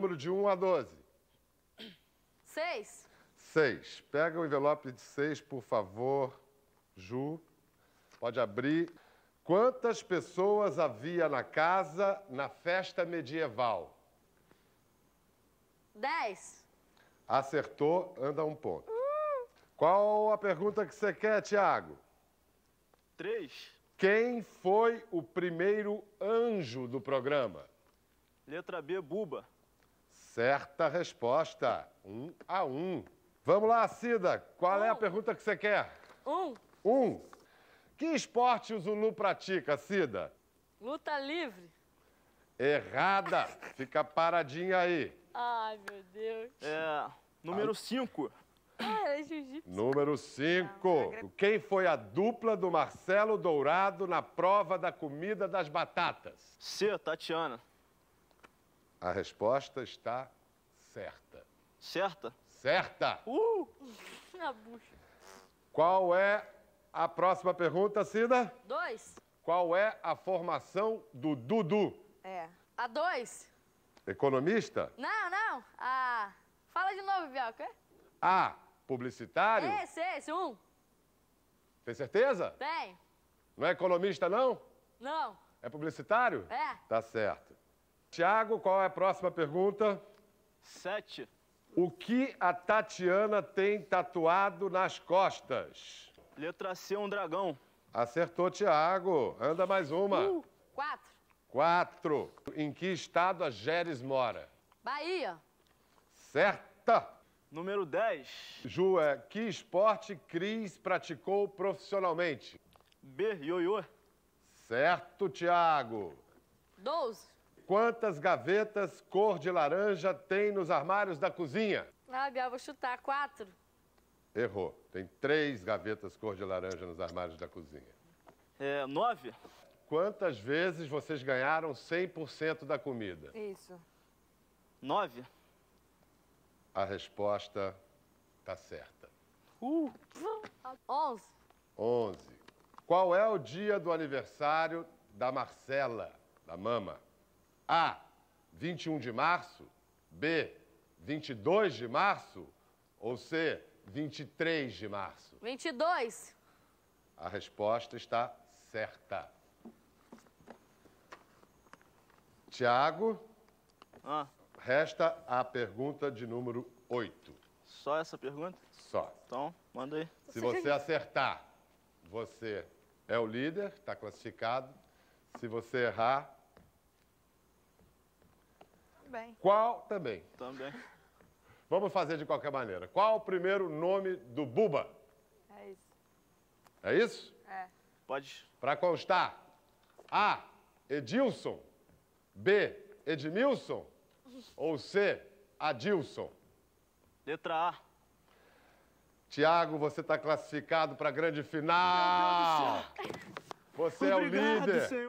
número de 1 a 12. 6. 6. Pega o envelope de 6, por favor, Ju. Pode abrir. Quantas pessoas havia na casa na festa medieval? 10. Acertou, anda um ponto. Uh. Qual a pergunta que você quer, Tiago? 3. Quem foi o primeiro anjo do programa? Letra B, Buba. Certa resposta. Um a um. Vamos lá, Cida. Qual um. é a pergunta que você quer? Um. Um. Que esporte o Zulu pratica, Cida? Luta livre. Errada. Fica paradinha aí. Ai, meu Deus. É. Número 5. Ah, é jiu-jitsu. Número 5. Ah, é- Quem foi a dupla do Marcelo Dourado na prova da comida das batatas? C, Tatiana. A resposta está certa. Certa? Certa! Uh! Na bucha. Qual é a próxima pergunta, Cida? Dois. Qual é a formação do Dudu? É. A dois. Economista? Não, não. A. Fala de novo, Bianca. A. Publicitário? Esse, é, esse, um. Tem certeza? Tem. Não é economista, não? Não. É publicitário? É. Tá certo. Tiago, qual é a próxima pergunta? Sete. O que a Tatiana tem tatuado nas costas? Letra C, um dragão. Acertou, Tiago. Anda mais uma. Uh, quatro. Quatro. Em que estado a Géres mora? Bahia. Certa. Número 10. Ju, é, que esporte Cris praticou profissionalmente? B, ioiô. Certo, Tiago. Doze. Quantas gavetas cor de laranja tem nos armários da cozinha? Ah, Biel, vou chutar. Quatro. Errou. Tem três gavetas cor de laranja nos armários da cozinha. É, nove. Quantas vezes vocês ganharam 100% da comida? Isso. Nove. A resposta tá certa. Uh. Onze. Onze. Qual é o dia do aniversário da Marcela, da mama? A, 21 de março, B, 22 de março ou C, 23 de março? 22. A resposta está certa. Tiago, ah. resta a pergunta de número 8. Só essa pergunta? Só. Então, manda aí. Se você acertar, você é o líder, está classificado. Se você errar, qual. Também. Também. Vamos fazer de qualquer maneira. Qual o primeiro nome do Buba? É isso. É isso? É. Pode. Para constar: A. Edilson. B. Edmilson. Ou C. Adilson. Letra A. Tiago, você está classificado para a grande final. Você Obrigado, é o líder. Senhor.